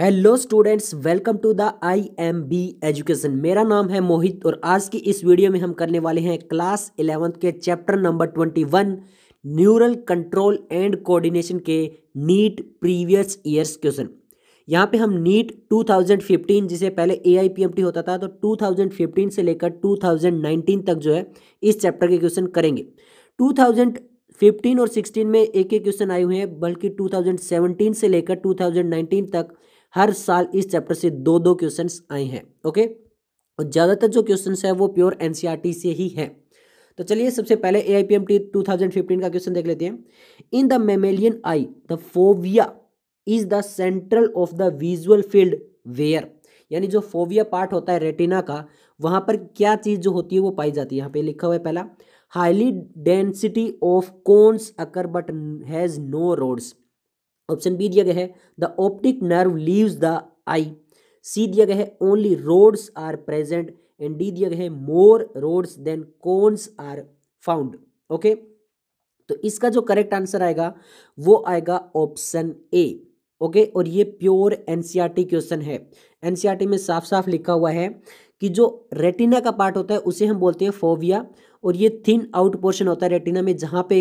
Hello students welcome to the I M B education मेरा नाम है मोहित और आज की इस वीडियो में हम करने वाले हैं क्लास इलेवंथ के chapter number twenty one neural control and coordination के नीट प्रीवियस ईयर्स क्वेश्चन यहाँ पे हम नीट 2015 जिसे पहले ए होता था तो 2015 से लेकर 2019 तक जो है इस चैप्टर के क्वेश्चन करेंगे 2000 15 और 16 में एक एक क्वेश्चन आए हुए हैं बल्कि 2017 से लेकर 2019 तक हर साल इस चैप्टर से दो दो क्वेश्चन आए हैं ओके और ज़्यादातर जो क्वेश्चन है वो प्योर एन से ही है तो चलिए सबसे पहले A I P M T two thousand fifteen का क्वेश्चन देख लेते हैं in the mammalian eye the fovea is the central of the visual field where यानी जो फोविया पार्ट होता है रेटिना का वहां पर क्या चीज़ जो होती है वो पाई जाती है यहाँ पे लिखा हुआ है पहला highly density of cones occur but has no rods option B दिया गया है the optic nerve leaves the eye C दिया गया है only rods are present and D दिया गया है more rods than cones are found okay तो इसका जो करेक्ट आंसर आएगा वो आएगा ऑप्शन ए ओके और ये प्योर एनसीईआरटी क्वेश्चन है एनसीईआरटी में साफ साफ लिखा हुआ है कि जो रेटिना का पार्ट होता है उसे हम बोलते हैं फोविया और ये थिन आउट पोर्शन होता है रेटिना में जहाँ पे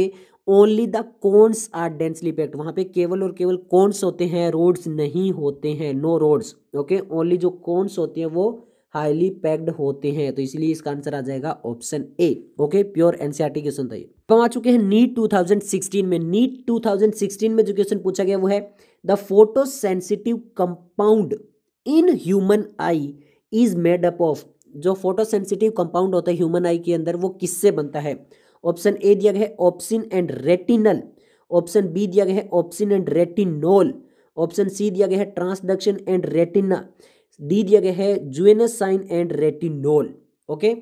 only the cones are densely packed वहाँ पे केवल और केवल कोन्स होते हैं रोड्स नहीं होते हैं नो रोड्स ओके ओनली जो कोन्स होते हैं वो हाईली पैक्ड होते हैं तो इसलिए इसका आंसर आ जाएगा option A okay pure NCERT question था ये तो हम आ चुके हैं नीट 2016 में नीट 2016 में जो क्वेश्चन पूछा गया वो है the photosensitive compound in human eye is made up of जो फोटो सेंसिटिव कंपाउंड होता है ह्यूमन आई के अंदर वो किससे बनता है ऑप्शन ए दिया गया है opsin and retinal option B दिया गया है opsin and retinol option C दिया गया है ट्रांसडक्शन एंड रेटिना डी दिया गया है guanosine and retinol okay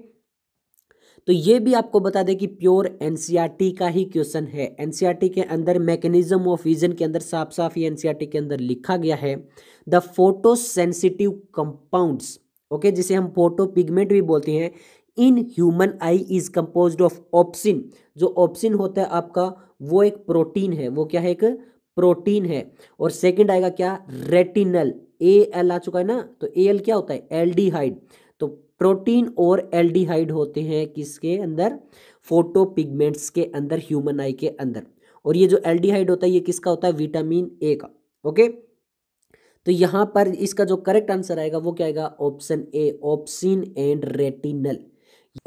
तो ये भी आपको बता दें कि प्योर एनसीईआरटी e का ही क्वेश्चन है एनसीईआरटी e के अंदर मैकेनिज्म ऑफ विजन के अंदर साफ साफ ये एनसीईआरटी e के अंदर लिखा गया है the photosensitive compounds okay जिसे हम फोटो पिगमेंट भी बोलते हैं in human eye is compose of opsin जो ऑप्सिन होता है आपका वो एक प्रोटीन है वो क्या है एक प्रोटीन है और सेकंड आएगा क्या रेटिनल ए एल आ चुका है ना तो ए एल क्या होता है एल्डिहाइड तो प्रोटीन और एल्डिहाइड होते हैं किसके अंदर फोटो पिगमेंट्स के अंदर ह्यूमन आई के अंदर और ये जो एल्डिहाइड होता है ये किसका होता है विटामिन ए का ओके तो यहाँ पर इसका जो करेक्ट आंसर आएगा वो क्या आएगा option A opsin and retinal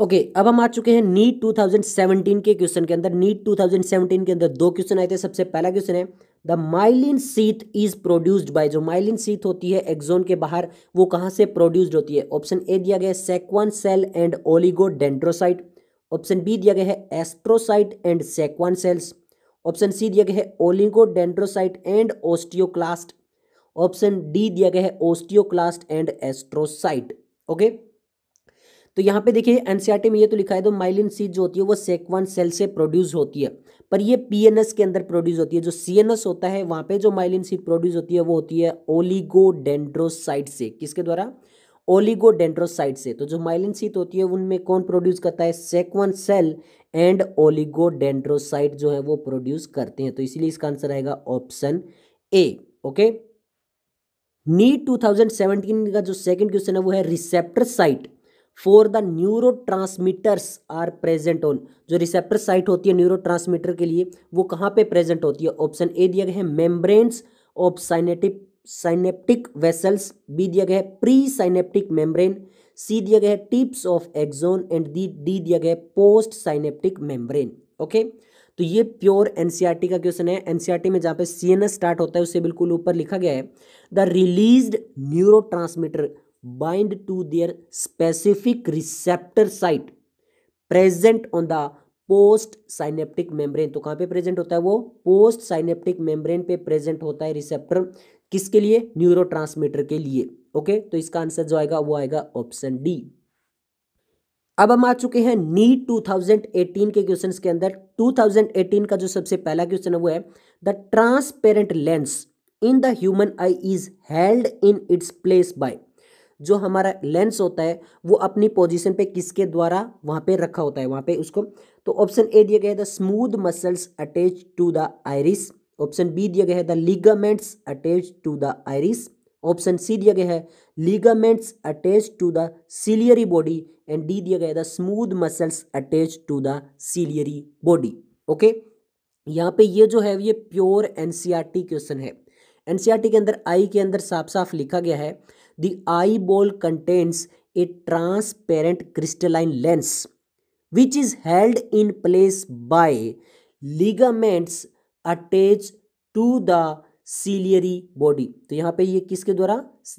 okay okay, अब हम आ चुके हैं नीट 2017 के क्वेश्चन के अंदर नीट 2017 के अंदर दो क्वेश्चन आए थे सबसे पहला क्वेश्चन है the myelin sheath is produced by जो माइलिन सीथ होती है एक्जोन के बाहर वो कहाँ से प्रोड्यूस्ड होती है ऑप्शन ए दिया गया है Schwann cell and oligodendrocyte option B दिया गया है astrocyte and Schwann cells option C दिया गया है oligodendrocyte and osteoclast option D दिया गया है osteoclast and astrocyte okay okay? तो यहाँ पे देखिए एनसीआरटी e में ये तो लिखा है तो माइलिन सीड जो होती है वो सेकवन सेल से प्रोड्यूस होती है पर ये पीएनएस के अंदर प्रोड्यूस होती है जो सीएनएस होता है वहाँ पे जो माइलिन सीड प्रोड्यूस होती है वो होती है ओलिगोडेंड्रोसाइट से किसके द्वारा ओलिगोडेंड्रोसाइट से तो जो माइलिन सीट होती है उनमें कौन प्रोड्यूस करता है सेकवन सेल एंड ओलिगोडेंड्रोसाइट जो है वो प्रोड्यूस करते हैं तो इसीलिए इसका आंसर आएगा ऑप्शन ए ओके नीट 2017 का जो सेकंड क्वेश्चन है वो है receptor site for the neurotransmitters are present on जो रिसेप्टर साइट होती है न्यूरो ट्रांसमीटर के लिए वो कहाँ पे प्रेजेंट होती है ऑप्शन ए दिया गया है membranes of synaptic synaptic vesicles B दिया गया है प्री साइनेप्टिक मेम्ब्रेन सी दिया गया है tips of axon and D D दिया गया है पोस्ट साइनेप्टिक मेम्ब्रेन ओके तो ये प्योर एनसीईआरटी e का क्वेश्चन है एनसीईआरटी e में जहाँ पे सीएनएस स्टार्ट होता है उससे बिल्कुल ऊपर लिखा गया है the released neurotransmitter bind to their specific receptor site present on the post synaptic membrane तो कहाँ पे प्रेजेंट होता है वो पोस्ट साइनेप्टिक मेम्ब्रेन पे प्रेजेंट होता है रिसेप्टर किसके लिए न्यूरोट्रांसमीटर के लिए ओके तो इसका आंसर जो आएगा वो आएगा ऑप्शन डी अब हम आ चुके हैं नीट 2018 के क्वेश्चंस के अंदर 2018 का जो सबसे पहला क्वेश्चन है वो है the transparent lens in the human eye is held in its place by जो हमारा लेंस होता है वो अपनी पोजीशन पे किसके द्वारा वहाँ पे रखा होता है वहाँ पे उसको तो ऑप्शन ए दिया गया है the smooth muscles attach to the iris option B दिया गया है the ligaments attach to the iris option C दिया गया है ligaments attach to the ciliary body and D दिया गया है the smooth muscles attach to the ciliary body okay यहाँ पे ये जो है ये प्योर एनसीईआरटी क्वेश्चन है एनसीईआरटी के अंदर आई के अंदर साफ साफ लिखा गया है the eyeball contains a transparent crystalline lens which is held in place by ligaments attached to the ciliary body तो यहाँ पे ये किसके द्वारा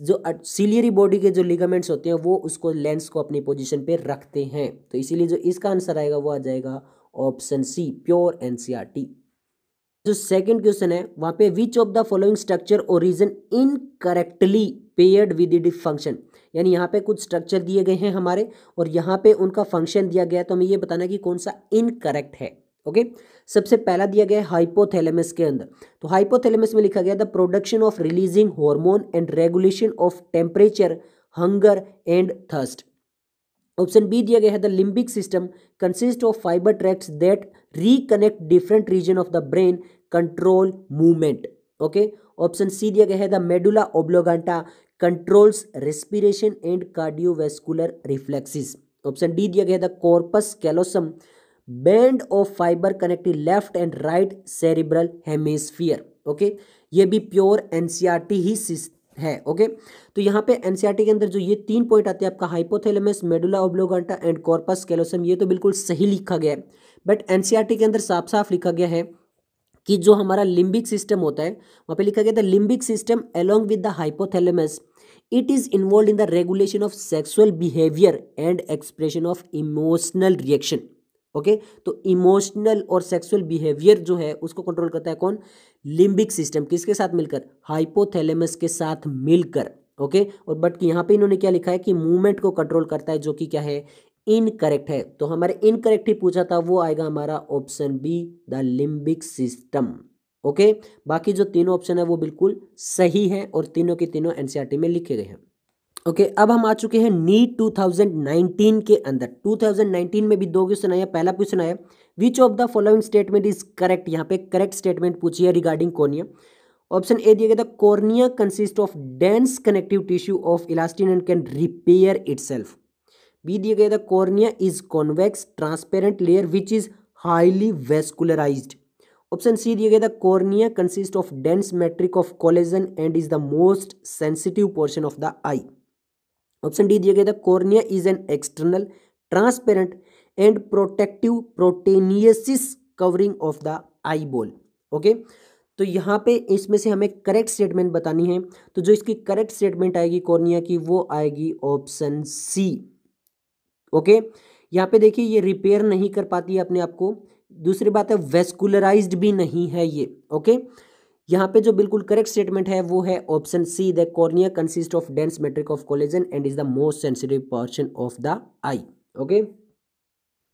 जो सीलियरी बॉडी के जो लिगामेंट्स होते हैं वो उसको लेंस को अपनी पोजिशन पे रखते हैं तो इसीलिए जो इसका आंसर आएगा वो आ जाएगा ऑप्शन सी प्योर टी जो सेकंड क्वेश्चन है वहां पे which of the following structure or region in correctly paired with it function यानी यहाँ पे कुछ स्ट्रक्चर दिए गए हैं हमारे और यहाँ पे उनका फंक्शन दिया गया तो हमें ये बताना कि कौन सा इनकरेक्ट है ओके सबसे पहला दिया गया है हाइपोथैलेमस के अंदर तो हाइपोथैलेमस में लिखा गया the production of releasing hormone and regulation of temperature hunger and thirst option B दिया गया है the limbic system consist of fibre tracts that reconnect different region of the brain control movement okay option C दिया गया है the medulla oblongata controls respiration and cardiovascular reflexes option D दिया गया है the corpus callosum band of fibre connecting left and right cerebral hemisphere okay ये भी pure NCERT ही है okay तो यहाँ पे एनसीईआरटी e के अंदर जो ये तीन पॉइंट आते हैं आपका hypothalamus medulla oblongata and corpus callosum ये तो बिल्कुल सही लिखा गया है बट एनसीईआरटी e के अंदर साफ साफ लिखा गया है कि जो हमारा लिम्बिक सिस्टम होता है वहाँ पे लिखा गया था limbic system along with the hypothalamus it is involve in the regulation of sexual behaviour and expression of emotional reaction okay तो इमोशनल और सेक्सुअल बिहेवियर जो है उसको कंट्रोल करता है कौन लिम्बिक सिस्टम किसके साथ मिलकर हाइपोथैलेमस के साथ मिलकर ओके और बट यहां पे इन्होंने क्या लिखा है कि मूवमेंट को कंट्रोल करता है जो कि क्या है इनकरेक्ट है तो हमारे इनकरेक्ट ही पूछा था वो आएगा हमारा option B the limbic system okay बाकी जो तीनों ऑप्शन है वो बिल्कुल सही है और तीनों के तीनों एनसीआरटी e में लिखे गए हैं ओके okay, अब हम आ चुके हैं नीट 2019 के अंदर 2019 में भी दो क्वेश्चन आया पहला क्वेश्चन आया which of the following statement is correct यहाँ पे करेक्ट स्टेटमेंट पूछी है रिगार्डिंग कोर्निया ऑप्शन ए दिया गया था cornea consist of dense connective tissue of elastin and can repair it B दिया गया था cornea is convex transparent layer which is highly vascularise option C दिया गया था cornea consist of dense matrix of collagen and is the most sensitive portion of the eye option D दिया गया था cornea is an external transparent and protective proteinaceous covering of the eyeball okay तो यहाँ पे इसमें से हमें correct statement बतानी है तो जो इसकी करेक्ट स्टेटमेंट आएगी कॉर्निया की वो आएगी ऑप्शन सी ओके यहाँ पे देखिए ये रिपेयर नहीं कर पाती है अपने आप को दूसरी बात है वेस्कुलराइज्ड भी नहीं है ये ओके okay? यहाँ पे जो बिल्कुल करेक्ट स्टेटमेंट है वो है option C the cornea consist of dense matrix of collagen and is the most sensitive portion of the eye okay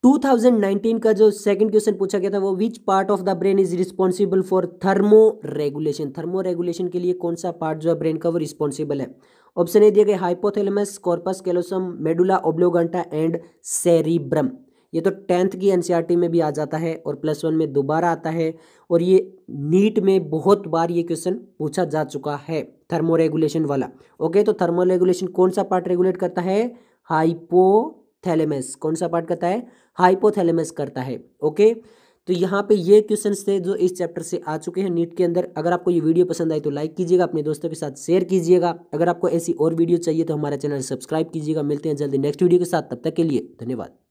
2019 का जो सेकंड क्वेश्चन पूछा गया था वो which part of the brain is responsible for thermoregulation thermoregulation के लिए कौन सा पार्ट जो है ब्रेन का वो रिस्पॉन्सिबल है ऑप्शन ए दिए गए hypothalamus corpus callosum medulla oblongata and cerebrum ये तो टेंथ की एन e में भी आ जाता है और प्लस वन में दोबारा आता है और ये नीट में बहुत बार ये क्वेश्चन पूछा जा चुका है थर्मो रेगुलेशन वाला ओके तो थर्मो रेगुलेशन कौन सा पार्ट रेगुलेट करता है हाइपोथैलेमस कौन सा पार्ट करता है हाइपोथैलेमस करता है ओके तो यहाँ पे ये क्वेश्चंस थे जो इस चैप्टर से आ चुके हैं नीट के अंदर अगर आपको ये वीडियो पसंद आई तो लाइक कीजिएगा अपने दोस्तों के साथ शेयर कीजिएगा अगर आपको ऐसी और वीडियो चाहिए तो हमारा चैनल सब्सक्राइब कीजिएगा मिलते हैं जल्दी नेक्स्ट वीडियो के साथ तब तक के लिए धन्यवाद